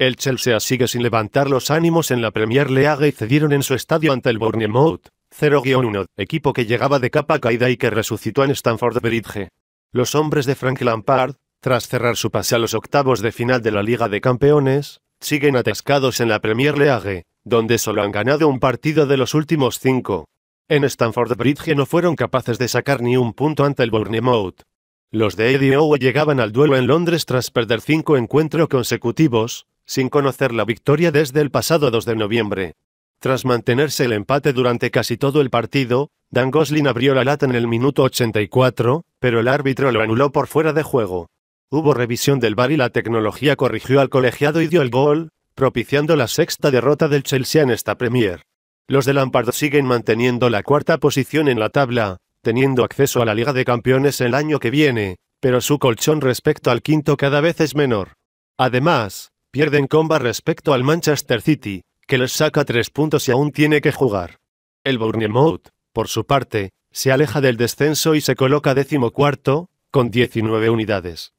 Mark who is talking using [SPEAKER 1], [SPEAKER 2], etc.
[SPEAKER 1] El Chelsea sigue sin levantar los ánimos en la Premier League y cedieron en su estadio ante el Bournemouth, 0-1, equipo que llegaba de capa caída y que resucitó en Stamford Bridge. Los hombres de Frank Lampard, tras cerrar su pase a los octavos de final de la Liga de Campeones, siguen atascados en la Premier League, donde solo han ganado un partido de los últimos cinco. En Stamford Bridge no fueron capaces de sacar ni un punto ante el Bournemouth. Los de Eddie Owe llegaban al duelo en Londres tras perder cinco encuentros consecutivos, sin conocer la victoria desde el pasado 2 de noviembre. Tras mantenerse el empate durante casi todo el partido, Dan Goslin abrió la lata en el minuto 84, pero el árbitro lo anuló por fuera de juego. Hubo revisión del bar y la tecnología corrigió al colegiado y dio el gol, propiciando la sexta derrota del Chelsea en esta Premier. Los de Lampard siguen manteniendo la cuarta posición en la tabla, teniendo acceso a la Liga de Campeones el año que viene, pero su colchón respecto al quinto cada vez es menor. Además, pierden comba respecto al Manchester City, que les saca tres puntos y aún tiene que jugar. El Bournemouth, por su parte, se aleja del descenso y se coloca décimo cuarto, con 19 unidades.